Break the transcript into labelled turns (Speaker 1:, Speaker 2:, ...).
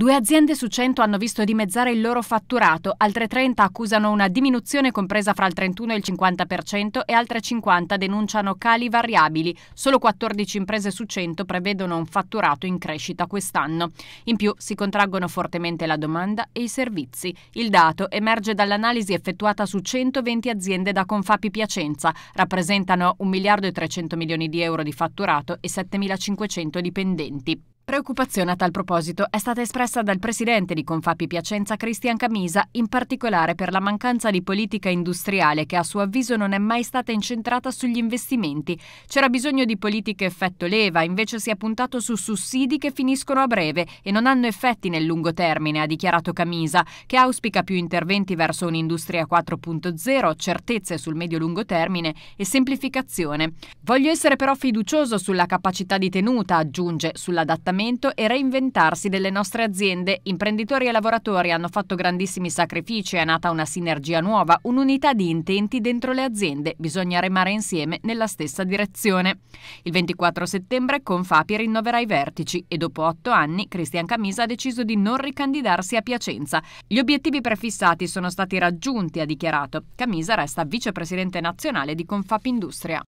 Speaker 1: Due aziende su 100 hanno visto dimezzare il loro fatturato, altre 30 accusano una diminuzione compresa fra il 31 e il 50% e altre 50 denunciano cali variabili. Solo 14 imprese su 100 prevedono un fatturato in crescita quest'anno. In più si contraggono fortemente la domanda e i servizi. Il dato emerge dall'analisi effettuata su 120 aziende da Confapi Piacenza. Rappresentano 1 miliardo e 300 milioni di euro di fatturato e 7.500 dipendenti. Preoccupazione a tal proposito è stata espressa dal presidente di Confapi Piacenza Cristian Camisa, in particolare per la mancanza di politica industriale che a suo avviso non è mai stata incentrata sugli investimenti. C'era bisogno di politiche effetto leva, invece si è puntato su sussidi che finiscono a breve e non hanno effetti nel lungo termine, ha dichiarato Camisa, che auspica più interventi verso un'industria 4.0, certezze sul medio-lungo termine e semplificazione. Voglio essere però fiducioso sulla capacità di tenuta, aggiunge, sull'adattamento cambiamento e reinventarsi delle nostre aziende. Imprenditori e lavoratori hanno fatto grandissimi sacrifici, è nata una sinergia nuova, un'unità di intenti dentro le aziende. Bisogna remare insieme nella stessa direzione. Il 24 settembre Confapi rinnoverà i vertici e dopo otto anni Cristian Camisa ha deciso di non ricandidarsi a Piacenza. Gli obiettivi prefissati sono stati raggiunti, ha dichiarato. Camisa resta vicepresidente nazionale di Confapi Industria.